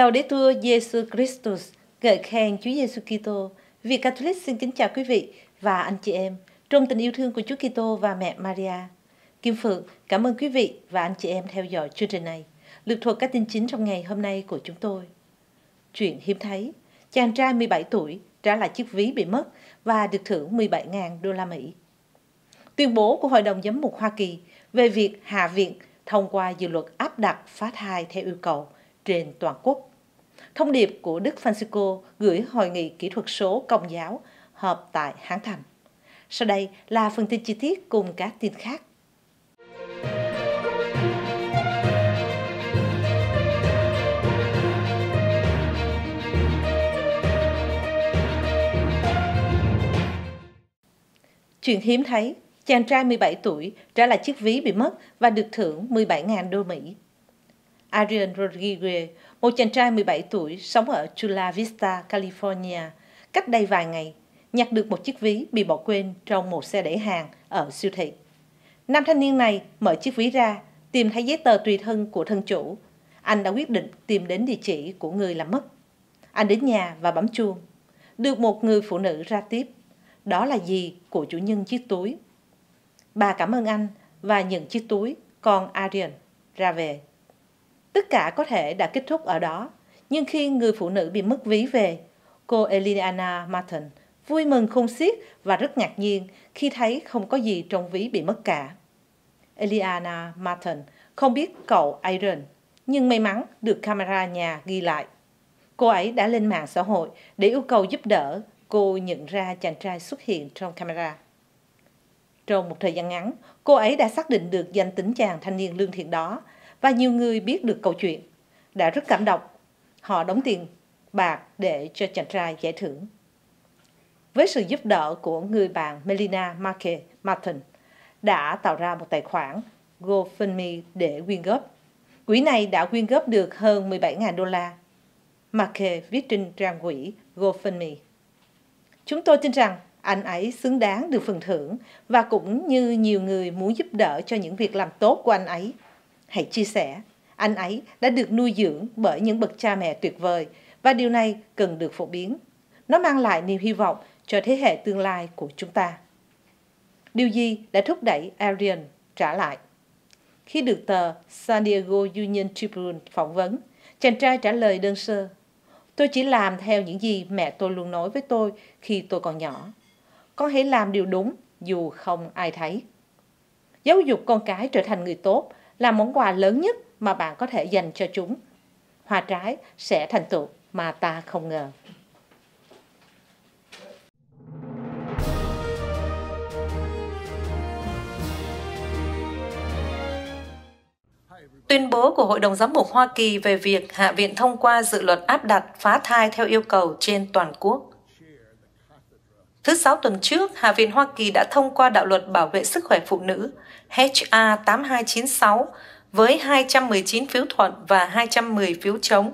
Laudetur Jesu Christus, ngợi khen Chúa Giêsu Kitô. Việt Catholic xin kính chào quý vị và anh chị em trong tình yêu thương của Chúa Kitô và mẹ Maria. Kim Phượng cảm ơn quý vị và anh chị em theo dõi chương trình này. Lược thuộc các tin chính trong ngày hôm nay của chúng tôi. Chuyện hiếm thấy, chàng trai 17 tuổi trả lại chiếc ví bị mất và được thưởng 17.000 đô la Mỹ. Tuyên bố của Hội đồng Giám mục Hoa Kỳ về việc Hạ viện thông qua dự luật áp đặt phá thai theo yêu cầu trên toàn quốc thông điệp của Đức Francisco gửi Hội nghị Kỹ thuật số Công giáo họp tại Hán Thành. Sau đây là phần tin chi tiết cùng các tin khác. Chuyện hiếm thấy, chàng trai 17 tuổi trả lại chiếc ví bị mất và được thưởng 17.000 đô Mỹ. Adrian Rodriguez, một chàng trai 17 tuổi sống ở Chula Vista, California. Cách đây vài ngày, nhặt được một chiếc ví bị bỏ quên trong một xe đẩy hàng ở siêu thị. Nam thanh niên này mở chiếc ví ra, tìm thấy giấy tờ tùy thân của thân chủ. Anh đã quyết định tìm đến địa chỉ của người làm mất. Anh đến nhà và bấm chuông. Được một người phụ nữ ra tiếp. Đó là gì của chủ nhân chiếc túi. Bà cảm ơn anh và nhận chiếc túi, còn Adrian ra về. Tất cả có thể đã kết thúc ở đó, nhưng khi người phụ nữ bị mất ví về, cô Eliana Martin vui mừng khôn xiết và rất ngạc nhiên khi thấy không có gì trong ví bị mất cả. Eliana Martin không biết cậu Iron, nhưng may mắn được camera nhà ghi lại. Cô ấy đã lên mạng xã hội để yêu cầu giúp đỡ. Cô nhận ra chàng trai xuất hiện trong camera. Trong một thời gian ngắn, cô ấy đã xác định được danh tính chàng thanh niên lương thiện đó và nhiều người biết được câu chuyện đã rất cảm động. Họ đóng tiền bạc để cho chàng trai giải thưởng. Với sự giúp đỡ của người bạn Melina Marke Martin đã tạo ra một tài khoản GoFundMe để quyên góp. Quỹ này đã quyên góp được hơn 17.000 đô la. Marke viết trên trang quỹ GoFundMe. Chúng tôi tin rằng anh ấy xứng đáng được phần thưởng và cũng như nhiều người muốn giúp đỡ cho những việc làm tốt của anh ấy. Hãy chia sẻ, anh ấy đã được nuôi dưỡng bởi những bậc cha mẹ tuyệt vời và điều này cần được phổ biến. Nó mang lại niềm hy vọng cho thế hệ tương lai của chúng ta. Điều gì đã thúc đẩy Arian trả lại? Khi được tờ San Diego Union Tribune phỏng vấn, chàng trai trả lời đơn sơ. Tôi chỉ làm theo những gì mẹ tôi luôn nói với tôi khi tôi còn nhỏ. Con hãy làm điều đúng dù không ai thấy. Giáo dục con cái trở thành người tốt là món quà lớn nhất mà bạn có thể dành cho chúng. Hoa trái sẽ thành tựu mà ta không ngờ. Tuyên bố của Hội đồng Giám mục Hoa Kỳ về việc Hạ viện thông qua dự luật áp đặt phá thai theo yêu cầu trên toàn quốc. Thứ sáu tuần trước, Hạ viện Hoa Kỳ đã thông qua đạo luật bảo vệ sức khỏe phụ nữ HR 8296 với 219 phiếu thuận và 210 phiếu chống.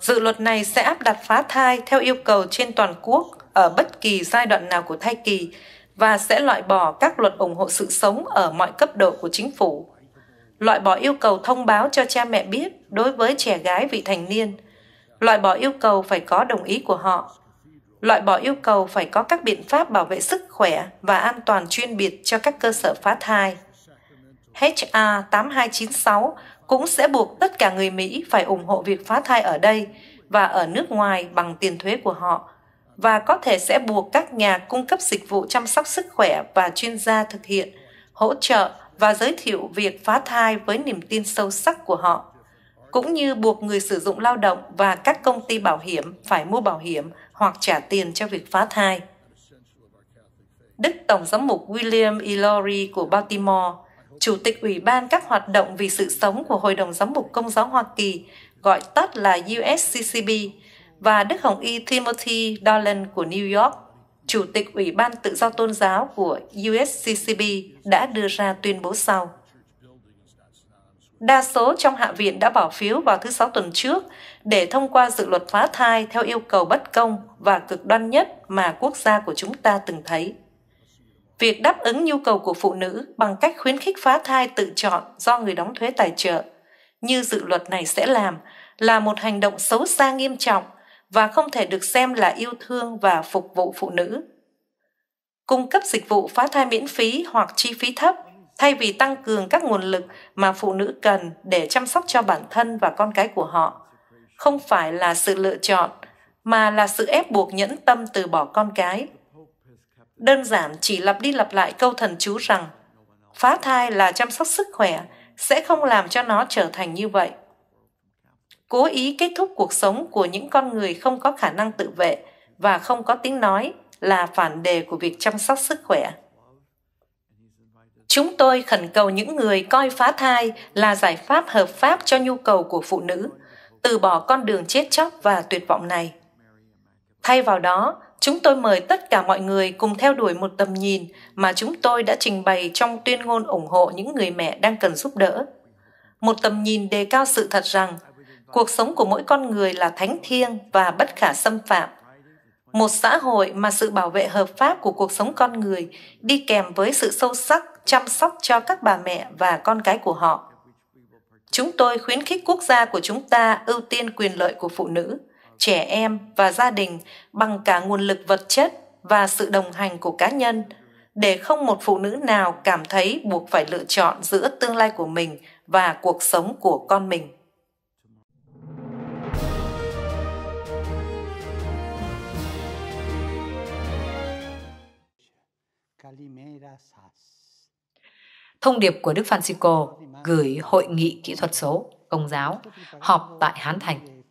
Dự luật này sẽ áp đặt phá thai theo yêu cầu trên toàn quốc ở bất kỳ giai đoạn nào của thai kỳ và sẽ loại bỏ các luật ủng hộ sự sống ở mọi cấp độ của chính phủ. Loại bỏ yêu cầu thông báo cho cha mẹ biết đối với trẻ gái vị thành niên. Loại bỏ yêu cầu phải có đồng ý của họ loại bỏ yêu cầu phải có các biện pháp bảo vệ sức khỏe và an toàn chuyên biệt cho các cơ sở phá thai. HR 8296 cũng sẽ buộc tất cả người Mỹ phải ủng hộ việc phá thai ở đây và ở nước ngoài bằng tiền thuế của họ và có thể sẽ buộc các nhà cung cấp dịch vụ chăm sóc sức khỏe và chuyên gia thực hiện, hỗ trợ và giới thiệu việc phá thai với niềm tin sâu sắc của họ cũng như buộc người sử dụng lao động và các công ty bảo hiểm phải mua bảo hiểm hoặc trả tiền cho việc phá thai. Đức Tổng giám mục William E. Illory của Baltimore, Chủ tịch Ủy ban các hoạt động vì sự sống của Hội đồng Giám mục Công giáo Hoa Kỳ, gọi tắt là USCCB, và Đức Hồng Y Timothy Dolan của New York, Chủ tịch Ủy ban Tự do Tôn giáo của USCCB đã đưa ra tuyên bố sau đa số trong Hạ viện đã bỏ phiếu vào thứ Sáu tuần trước để thông qua dự luật phá thai theo yêu cầu bất công và cực đoan nhất mà quốc gia của chúng ta từng thấy. Việc đáp ứng nhu cầu của phụ nữ bằng cách khuyến khích phá thai tự chọn do người đóng thuế tài trợ, như dự luật này sẽ làm, là một hành động xấu xa nghiêm trọng và không thể được xem là yêu thương và phục vụ phụ nữ. Cung cấp dịch vụ phá thai miễn phí hoặc chi phí thấp – thay vì tăng cường các nguồn lực mà phụ nữ cần để chăm sóc cho bản thân và con cái của họ không phải là sự lựa chọn mà là sự ép buộc nhẫn tâm từ bỏ con cái đơn giản chỉ lặp đi lặp lại câu thần chú rằng phá thai là chăm sóc sức khỏe sẽ không làm cho nó trở thành như vậy cố ý kết thúc cuộc sống của những con người không có khả năng tự vệ và không có tiếng nói là phản đề của việc chăm sóc sức khỏe Chúng tôi khẩn cầu những người coi phá thai là giải pháp hợp pháp cho nhu cầu của phụ nữ, từ bỏ con đường chết chóc và tuyệt vọng này. Thay vào đó, chúng tôi mời tất cả mọi người cùng theo đuổi một tầm nhìn mà chúng tôi đã trình bày trong tuyên ngôn ủng hộ những người mẹ đang cần giúp đỡ. Một tầm nhìn đề cao sự thật rằng cuộc sống của mỗi con người là thánh thiêng và bất khả xâm phạm một xã hội mà sự bảo vệ hợp pháp của cuộc sống con người đi kèm với sự sâu sắc chăm sóc cho các bà mẹ và con cái của họ. Chúng tôi khuyến khích quốc gia của chúng ta ưu tiên quyền lợi của phụ nữ, trẻ em và gia đình bằng cả nguồn lực vật chất và sự đồng hành của cá nhân để không một phụ nữ nào cảm thấy buộc phải lựa chọn giữa tương lai của mình và cuộc sống của con mình. Thông điệp của Đức Francisco gửi Hội nghị Kỹ thuật số Công giáo họp tại Hán Thành.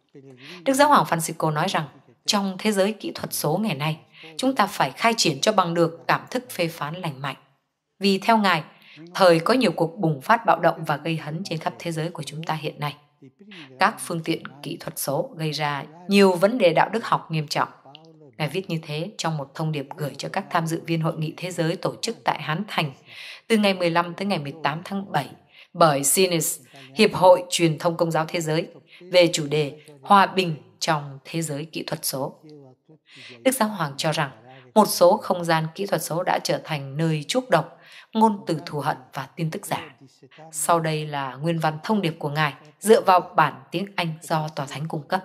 Đức Giáo Hoàng Francisco nói rằng trong thế giới kỹ thuật số ngày nay, chúng ta phải khai triển cho bằng được cảm thức phê phán lành mạnh. Vì theo Ngài, thời có nhiều cuộc bùng phát bạo động và gây hấn trên khắp thế giới của chúng ta hiện nay. Các phương tiện kỹ thuật số gây ra nhiều vấn đề đạo đức học nghiêm trọng Ngài viết như thế trong một thông điệp gửi cho các tham dự viên Hội nghị Thế giới tổ chức tại Hán Thành từ ngày 15 tới ngày 18 tháng 7 bởi CINES, Hiệp hội Truyền thông Công giáo Thế giới, về chủ đề Hòa bình trong thế giới kỹ thuật số. Đức Giáo Hoàng cho rằng một số không gian kỹ thuật số đã trở thành nơi chuốc độc, ngôn từ thù hận và tin tức giả. Sau đây là nguyên văn thông điệp của Ngài dựa vào bản tiếng Anh do Tòa Thánh cung cấp.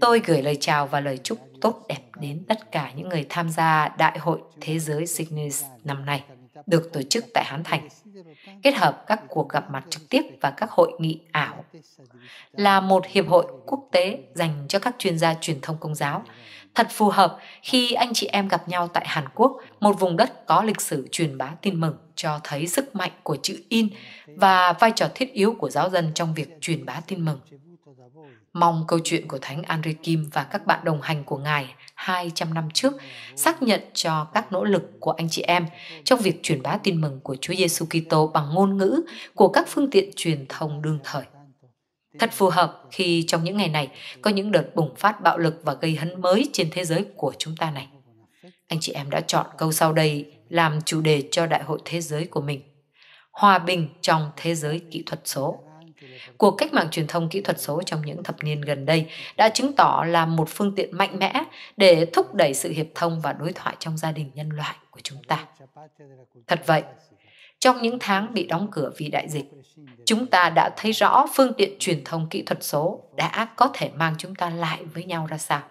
Tôi gửi lời chào và lời chúc tốt đẹp đến tất cả những người tham gia Đại hội Thế giới Signis năm nay được tổ chức tại Hán Thành, kết hợp các cuộc gặp mặt trực tiếp và các hội nghị ảo. Là một hiệp hội quốc tế dành cho các chuyên gia truyền thông công giáo, thật phù hợp khi anh chị em gặp nhau tại Hàn Quốc, một vùng đất có lịch sử truyền bá tin mừng cho thấy sức mạnh của chữ in và vai trò thiết yếu của giáo dân trong việc truyền bá tin mừng. Mong câu chuyện của Thánh Andre Kim và các bạn đồng hành của Ngài 200 năm trước xác nhận cho các nỗ lực của anh chị em trong việc truyền bá tin mừng của Chúa Giêsu Kitô bằng ngôn ngữ của các phương tiện truyền thông đương thời. Thật phù hợp khi trong những ngày này có những đợt bùng phát bạo lực và gây hấn mới trên thế giới của chúng ta này. Anh chị em đã chọn câu sau đây làm chủ đề cho đại hội thế giới của mình. Hòa bình trong thế giới kỹ thuật số. Cuộc cách mạng truyền thông kỹ thuật số trong những thập niên gần đây đã chứng tỏ là một phương tiện mạnh mẽ để thúc đẩy sự hiệp thông và đối thoại trong gia đình nhân loại của chúng ta. Thật vậy, trong những tháng bị đóng cửa vì đại dịch, chúng ta đã thấy rõ phương tiện truyền thông kỹ thuật số đã có thể mang chúng ta lại với nhau ra sao.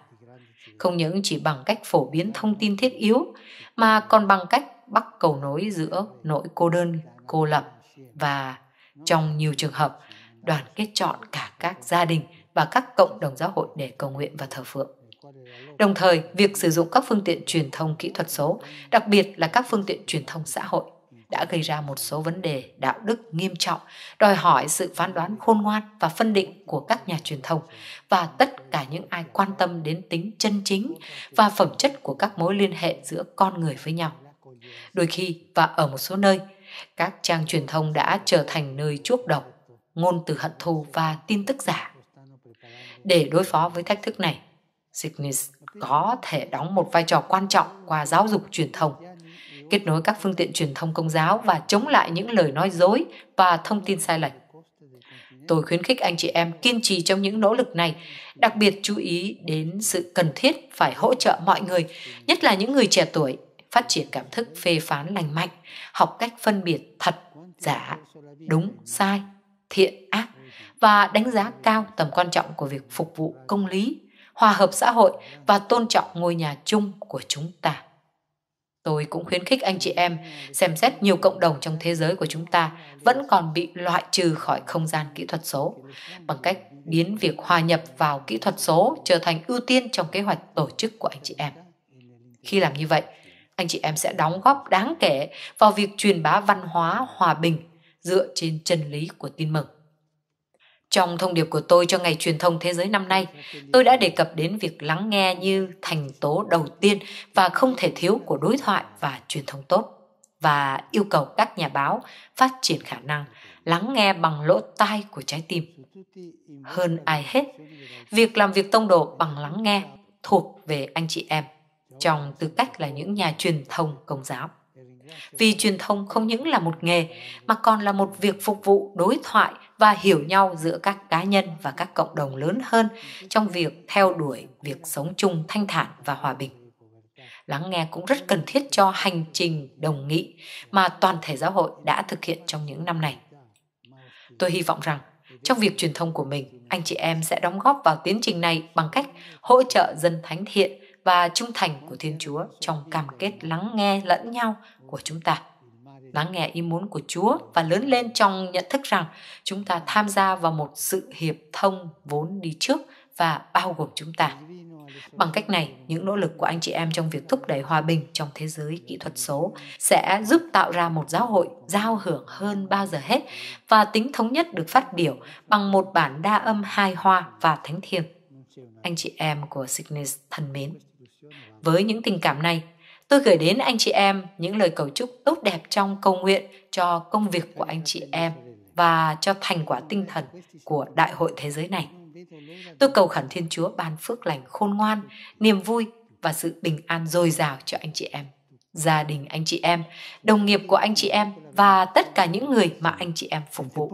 Không những chỉ bằng cách phổ biến thông tin thiết yếu, mà còn bằng cách bắt cầu nối giữa nỗi cô đơn, cô lập và trong nhiều trường hợp đoàn kết chọn cả các gia đình và các cộng đồng giáo hội để cầu nguyện và thờ phượng. Đồng thời, việc sử dụng các phương tiện truyền thông kỹ thuật số, đặc biệt là các phương tiện truyền thông xã hội, đã gây ra một số vấn đề đạo đức nghiêm trọng, đòi hỏi sự phán đoán khôn ngoan và phân định của các nhà truyền thông và tất cả những ai quan tâm đến tính chân chính và phẩm chất của các mối liên hệ giữa con người với nhau. Đôi khi và ở một số nơi, các trang truyền thông đã trở thành nơi chuốc độc ngôn từ hận thù và tin tức giả. Để đối phó với thách thức này, Cygnus có thể đóng một vai trò quan trọng qua giáo dục truyền thông, kết nối các phương tiện truyền thông công giáo và chống lại những lời nói dối và thông tin sai lệch. Tôi khuyến khích anh chị em kiên trì trong những nỗ lực này, đặc biệt chú ý đến sự cần thiết phải hỗ trợ mọi người, nhất là những người trẻ tuổi, phát triển cảm thức phê phán lành mạnh, học cách phân biệt thật, giả, đúng, sai thiện ác ừ, ừ. và đánh giá cao tầm quan trọng của việc phục vụ công lý hòa hợp xã hội và tôn trọng ngôi nhà chung của chúng ta tôi cũng khuyến khích anh chị em xem xét nhiều cộng đồng trong thế giới của chúng ta vẫn còn bị loại trừ khỏi không gian kỹ thuật số bằng cách biến việc hòa nhập vào kỹ thuật số trở thành ưu tiên trong kế hoạch tổ chức của anh chị em khi làm như vậy anh chị em sẽ đóng góp đáng kể vào việc truyền bá văn hóa hòa bình dựa trên chân lý của tin mừng. Trong thông điệp của tôi cho ngày truyền thông thế giới năm nay, tôi đã đề cập đến việc lắng nghe như thành tố đầu tiên và không thể thiếu của đối thoại và truyền thông tốt và yêu cầu các nhà báo phát triển khả năng lắng nghe bằng lỗ tai của trái tim. Hơn ai hết, việc làm việc tông đồ bằng lắng nghe thuộc về anh chị em trong tư cách là những nhà truyền thông công giáo. Vì truyền thông không những là một nghề mà còn là một việc phục vụ đối thoại và hiểu nhau giữa các cá nhân và các cộng đồng lớn hơn trong việc theo đuổi việc sống chung thanh thản và hòa bình. Lắng nghe cũng rất cần thiết cho hành trình đồng nghị mà toàn thể giáo hội đã thực hiện trong những năm này. Tôi hy vọng rằng trong việc truyền thông của mình, anh chị em sẽ đóng góp vào tiến trình này bằng cách hỗ trợ dân thánh thiện và trung thành của Thiên Chúa trong cam kết lắng nghe lẫn nhau của chúng ta. Lắng nghe ý muốn của Chúa và lớn lên trong nhận thức rằng chúng ta tham gia vào một sự hiệp thông vốn đi trước và bao gồm chúng ta. Bằng cách này, những nỗ lực của anh chị em trong việc thúc đẩy hòa bình trong thế giới kỹ thuật số sẽ giúp tạo ra một giáo hội giao hưởng hơn bao giờ hết và tính thống nhất được phát biểu bằng một bản đa âm hai hoa và thánh thiền. Anh chị em của Cygnus thân mến, với những tình cảm này, tôi gửi đến anh chị em những lời cầu chúc tốt đẹp trong cầu nguyện cho công việc của anh chị em và cho thành quả tinh thần của Đại hội Thế giới này. Tôi cầu khẩn Thiên Chúa ban phước lành khôn ngoan, niềm vui và sự bình an dồi dào cho anh chị em, gia đình anh chị em, đồng nghiệp của anh chị em và tất cả những người mà anh chị em phục vụ.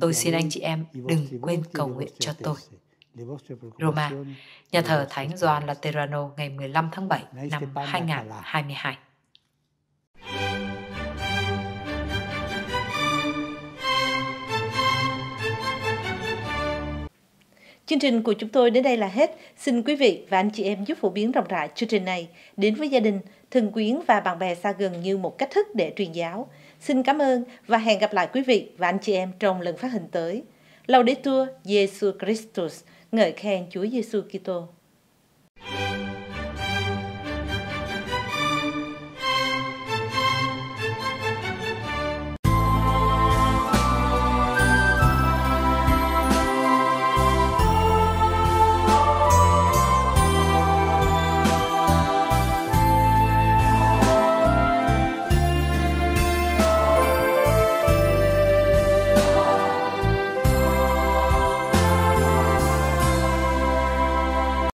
Tôi xin anh chị em đừng quên cầu nguyện cho tôi. Roma, nhà thờ Thánh Gioan Laterano ngày 15 tháng 7 năm 2022. Chương trình của chúng tôi đến đây là hết. Xin quý vị và anh chị em giúp phổ biến rộng rãi chương trình này đến với gia đình, thân quyến và bạn bè xa gần như một cách thức để truyền giáo. Xin cảm ơn và hẹn gặp lại quý vị và anh chị em trong lần phát hình tới. Laudetur Jesus Christus ngợi khen Chúa Giêsu Kitô.